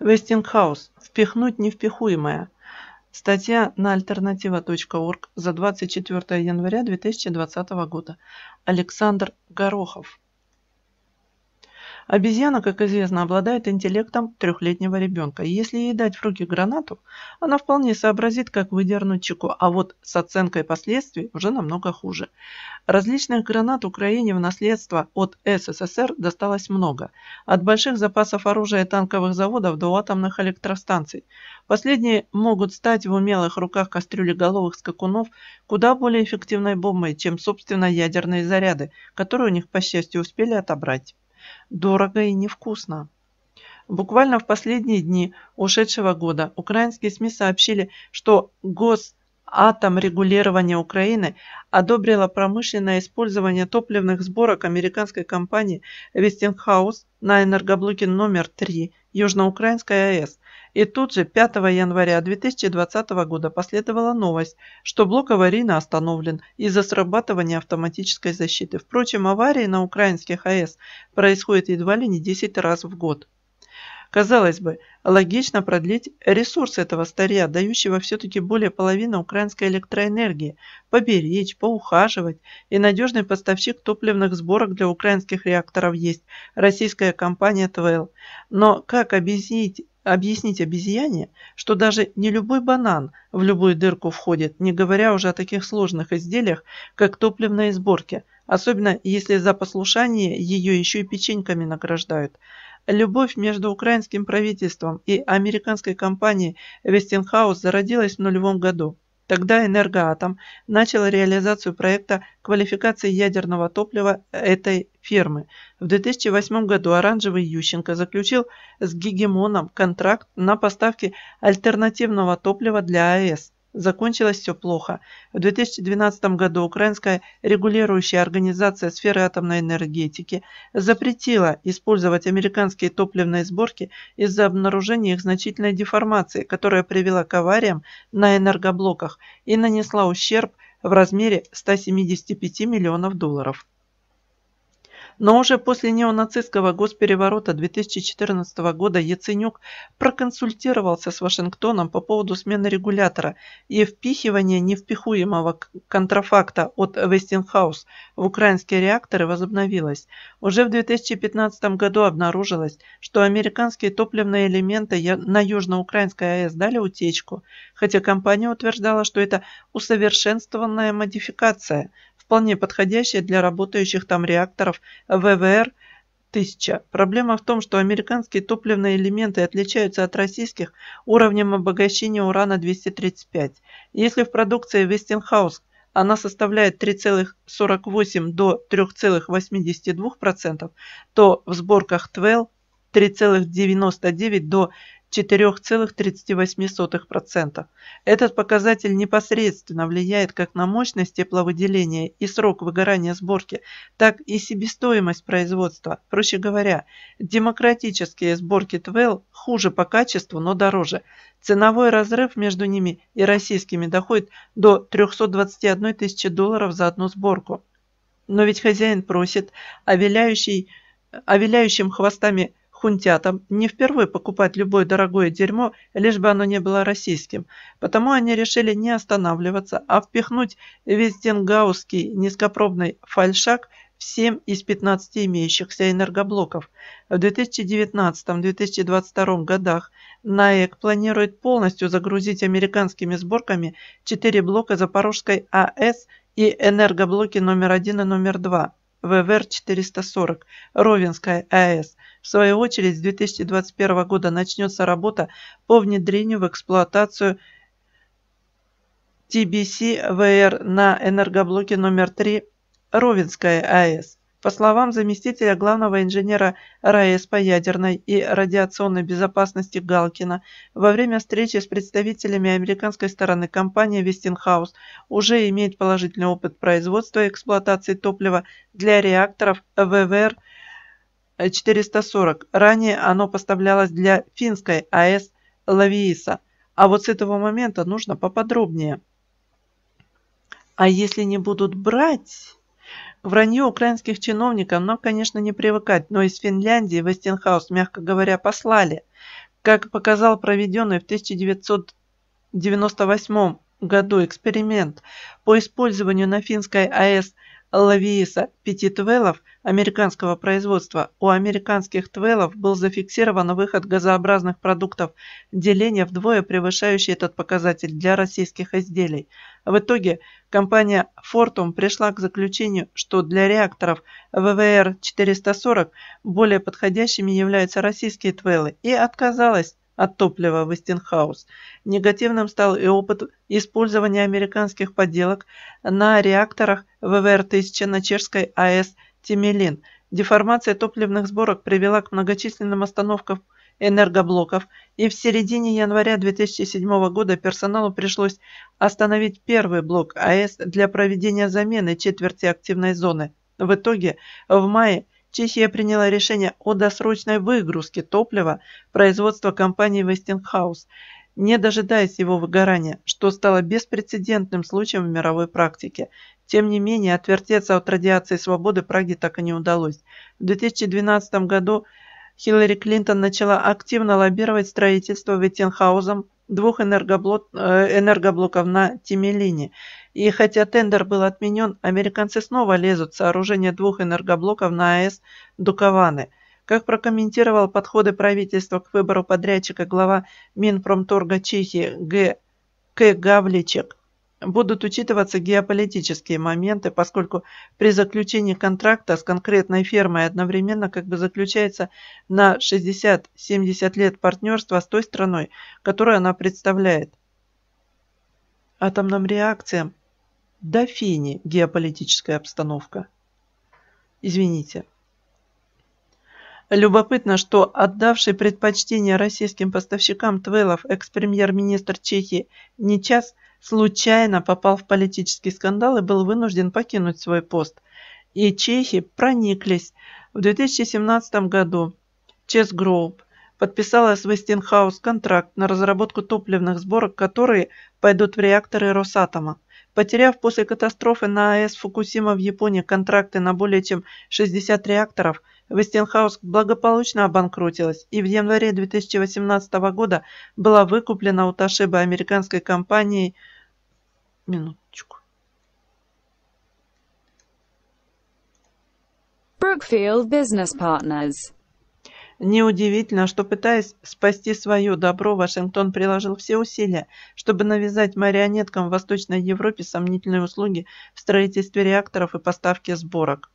Вестингхаус. Впихнуть невпихуемое. Статья на альтернатива.орг за 24 января 2020 года. Александр Горохов. Обезьяна, как известно, обладает интеллектом трехлетнего ребенка. Если ей дать в руки гранату, она вполне сообразит, как выдернуть чеку, а вот с оценкой последствий уже намного хуже. Различных гранат Украине в наследство от СССР досталось много. От больших запасов оружия и танковых заводов до атомных электростанций. Последние могут стать в умелых руках кастрюлеголовых скакунов куда более эффективной бомбой, чем, собственно, ядерные заряды, которые у них, по счастью, успели отобрать. Дорого и невкусно. Буквально в последние дни ушедшего года украинские СМИ сообщили, что Госатомрегулирование Украины одобрило промышленное использование топливных сборок американской компании Westinghouse на энергоблоке номер 3 Южноукраинской АЭС. И тут же 5 января 2020 года последовала новость, что блок аварийно остановлен из-за срабатывания автоматической защиты. Впрочем, аварии на украинских АЭС происходят едва ли не 10 раз в год. Казалось бы, логично продлить ресурс этого старья, дающего все-таки более половины украинской электроэнергии, поберечь, поухаживать, и надежный поставщик топливных сборок для украинских реакторов есть, российская компания ТВЛ. Но как объяснить объяснить обезьяне, что даже не любой банан в любую дырку входит, не говоря уже о таких сложных изделиях, как топливные сборки, особенно если за послушание ее еще и печеньками награждают. Любовь между украинским правительством и американской компанией Westinghouse зародилась в нулевом году. Тогда «Энергоатом» начала реализацию проекта квалификации ядерного топлива этой фирмы. В 2008 году «Оранжевый Ющенко» заключил с «Гегемоном» контракт на поставки альтернативного топлива для АЭС. Закончилось все плохо. В 2012 году украинская регулирующая организация сферы атомной энергетики запретила использовать американские топливные сборки из-за обнаружения их значительной деформации, которая привела к авариям на энергоблоках и нанесла ущерб в размере 175 миллионов долларов. Но уже после неонацистского госпереворота 2014 года Яценюк проконсультировался с Вашингтоном по поводу смены регулятора и впихивания невпихуемого контрафакта от Westinghouse в украинские реакторы возобновилось. Уже в 2015 году обнаружилось, что американские топливные элементы на южноукраинской АЭС дали утечку, хотя компания утверждала, что это усовершенствованная модификация – вполне подходящее для работающих там реакторов ВВР 1000. Проблема в том, что американские топливные элементы отличаются от российских уровнем обогащения урана-235. Если в продукции Westinghouse она составляет 3,48 до 3,82%, то в сборках TWEL 3,99 до 4,38%. Этот показатель непосредственно влияет как на мощность тепловыделения и срок выгорания сборки, так и себестоимость производства. Проще говоря, демократические сборки ТВЭЛ хуже по качеству, но дороже. Ценовой разрыв между ними и российскими доходит до 321 тысячи долларов за одну сборку. Но ведь хозяин просит, а, виляющий, а виляющим хвостами – хунтятам не впервые покупать любое дорогое дерьмо, лишь бы оно не было российским, потому они решили не останавливаться, а впихнуть вестингаусский низкопробный фальшак в 7 из 15 имеющихся энергоблоков. В 2019-2022 годах НАЭК планирует полностью загрузить американскими сборками 4 блока Запорожской АЭС и энергоблоки номер 1 и номер 2. ВВР-440 Ровенская АЭС. В свою очередь, с 2021 года начнется работа по внедрению в эксплуатацию ТБС-ВР на энергоблоке номер 3 Ровенская АЭС. По словам заместителя главного инженера РАЭС по ядерной и радиационной безопасности Галкина, во время встречи с представителями американской стороны компания Westinghouse уже имеет положительный опыт производства и эксплуатации топлива для реакторов ВВР 440. Ранее оно поставлялось для финской АЭС Лавииса. А вот с этого момента нужно поподробнее. А если не будут брать... Вранье украинских чиновников нам, конечно, не привыкать, но из Финляндии Вестинхаус, мягко говоря, послали. Как показал проведенный в 1998 году эксперимент по использованию на финской АЭС Лавииса Пяти-Твелов американского производства, у американских Твелов был зафиксирован выход газообразных продуктов, деление вдвое превышающее этот показатель для российских изделий. В итоге компания Fortum пришла к заключению, что для реакторов ВВР-440 более подходящими являются российские Твелы и отказалась от топлива Westinghouse. Негативным стал и опыт использования американских подделок на реакторах ВВР-1000 на чешской АЭС «Тимелин». Деформация топливных сборок привела к многочисленным остановкам энергоблоков, и в середине января 2007 года персоналу пришлось остановить первый блок АЭС для проведения замены четверти активной зоны. В итоге в мае Чехия приняла решение о досрочной выгрузке топлива производства компании Westinghouse, не дожидаясь его выгорания, что стало беспрецедентным случаем в мировой практике. Тем не менее, отвертеться от радиации свободы Праге так и не удалось. В 2012 году Хиллари Клинтон начала активно лоббировать строительство Веттенхаузом двух энергоблок, э, энергоблоков на Тимелине – и хотя тендер был отменен, американцы снова лезут в сооружение двух энергоблоков на АЭС Дукованы. Как прокомментировал подходы правительства к выбору подрядчика глава Минпромторга Чехии Г. К. Гавличек, будут учитываться геополитические моменты, поскольку при заключении контракта с конкретной фермой одновременно как бы заключается на 60-70 лет партнерства с той страной, которую она представляет. Атомным реакциям до фени геополитическая обстановка. Извините. Любопытно, что отдавший предпочтение российским поставщикам Твелов экс-премьер-министр Чехии Нечас случайно попал в политический скандал и был вынужден покинуть свой пост. И чехи прониклись. В 2017 году Чесгроуп подписала с Westinghouse контракт на разработку топливных сборок, которые пойдут в реакторы Росатома. Потеряв после катастрофы на АЭС Фукусима в Японии контракты на более чем 60 реакторов, Westinghouse благополучно обанкротилась и в январе 2018 года была выкуплена у Ташиба американской компанией... Минуточку. Brookfield Business Partners Неудивительно, что, пытаясь спасти свое добро, Вашингтон приложил все усилия, чтобы навязать марионеткам в Восточной Европе сомнительные услуги в строительстве реакторов и поставке сборок.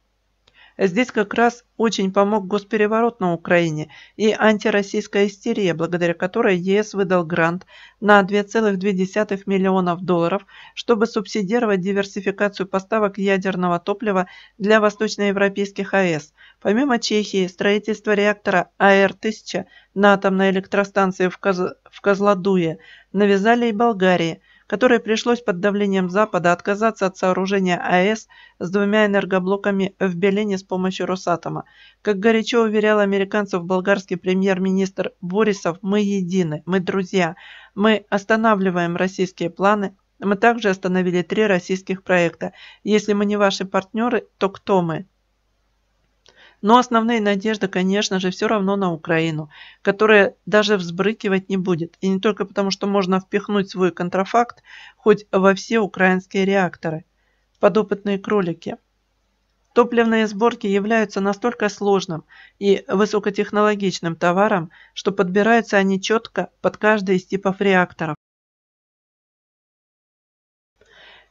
Здесь как раз очень помог госпереворот на Украине и антироссийская истерия, благодаря которой ЕС выдал грант на 2,2 миллионов долларов, чтобы субсидировать диверсификацию поставок ядерного топлива для восточноевропейских АЭС. Помимо Чехии, строительство реактора АР-1000 на атомной электростанции в, Коз... в Козлодуе навязали и Болгарии – которой пришлось под давлением Запада отказаться от сооружения АЭС с двумя энергоблоками в Белене с помощью Росатома. Как горячо уверял американцев болгарский премьер-министр Борисов, мы едины, мы друзья, мы останавливаем российские планы, мы также остановили три российских проекта. Если мы не ваши партнеры, то кто мы? Но основные надежды, конечно же, все равно на Украину, которая даже взбрыкивать не будет. И не только потому, что можно впихнуть свой контрафакт хоть во все украинские реакторы. Подопытные кролики. Топливные сборки являются настолько сложным и высокотехнологичным товаром, что подбираются они четко под каждый из типов реакторов.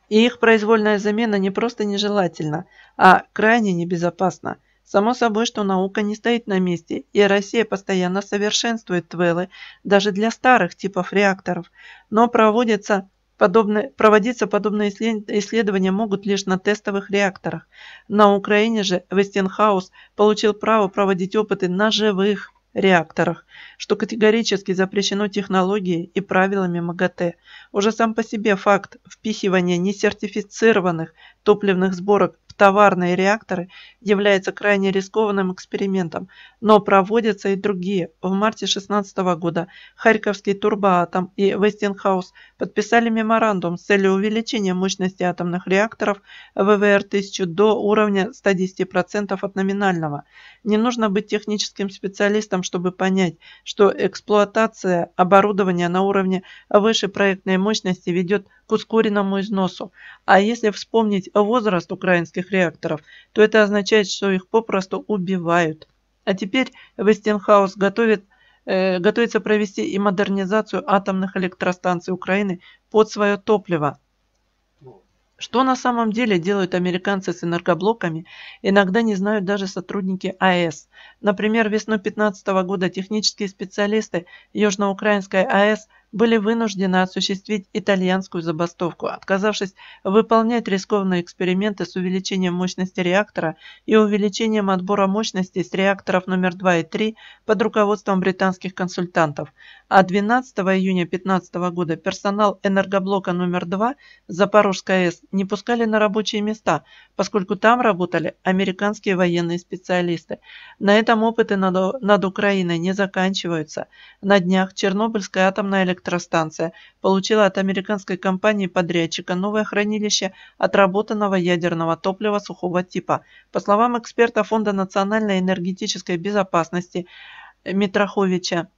И их произвольная замена не просто нежелательна, а крайне небезопасна, Само собой, что наука не стоит на месте, и Россия постоянно совершенствует твелы, даже для старых типов реакторов, но проводятся подобные, проводиться подобные исследования могут лишь на тестовых реакторах. На Украине же Вестенхаус получил право проводить опыты на живых реакторах, что категорически запрещено технологией и правилами МАГАТЭ. Уже сам по себе факт впихивания несертифицированных топливных сборок товарные реакторы является крайне рискованным экспериментом, но проводятся и другие. В марте 2016 года Харьковский турбоатом и Вестингхаус подписали меморандум с целью увеличения мощности атомных реакторов ВВР-1000 до уровня 110% от номинального. Не нужно быть техническим специалистом, чтобы понять, что эксплуатация оборудования на уровне выше проектной мощности ведет к ускоренному износу. А если вспомнить возраст украинских ядерных реакторов, то это означает, что их попросту убивают. А теперь Вестинхаус готовит, э, готовится провести и модернизацию атомных электростанций Украины под свое топливо. Что на самом деле делают американцы с энергоблоками, иногда не знают даже сотрудники АЭС. Например, весной 2015 года технические специалисты Южноукраинской АЭС были вынуждены осуществить итальянскую забастовку, отказавшись выполнять рискованные эксперименты с увеличением мощности реактора и увеличением отбора мощности с реакторов номер 2 и 3 под руководством британских консультантов, а 12 июня 2015 года персонал энергоблока номер 2 Запорожская АЭС не пускали на рабочие места, поскольку там работали американские военные специалисты. На этом опыты над, над Украиной не заканчиваются. На днях Чернобыльская атомная электростанция получила от американской компании-подрядчика новое хранилище отработанного ядерного топлива сухого типа. По словам эксперта Фонда национальной энергетической безопасности Митроховича,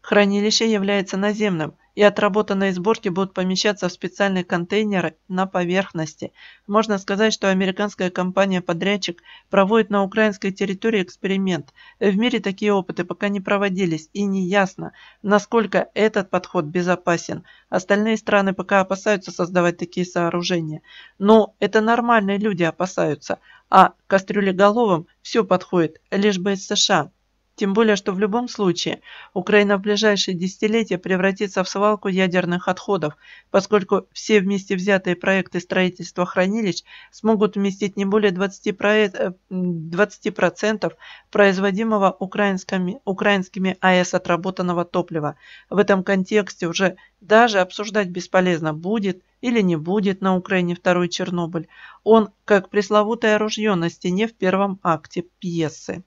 хранилище является наземным – и отработанные сборки будут помещаться в специальные контейнеры на поверхности. Можно сказать, что американская компания-подрядчик проводит на украинской территории эксперимент. В мире такие опыты пока не проводились и не ясно, насколько этот подход безопасен. Остальные страны пока опасаются создавать такие сооружения. Но это нормальные люди опасаются, а кастрюлеголовым все подходит, лишь бы из США. Тем более, что в любом случае Украина в ближайшие десятилетия превратится в свалку ядерных отходов, поскольку все вместе взятые проекты строительства хранилищ смогут вместить не более 20%, э, производимого украинскими, украинскими АЭС отработанного топлива. В этом контексте уже даже обсуждать бесполезно, будет или не будет на Украине второй Чернобыль. Он как пресловутое ружье на стене в первом акте пьесы.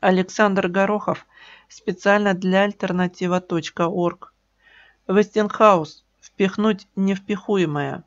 Александр Горохов. Специально для альтернатива.орг. Вестингхаус. Впихнуть невпихуемое.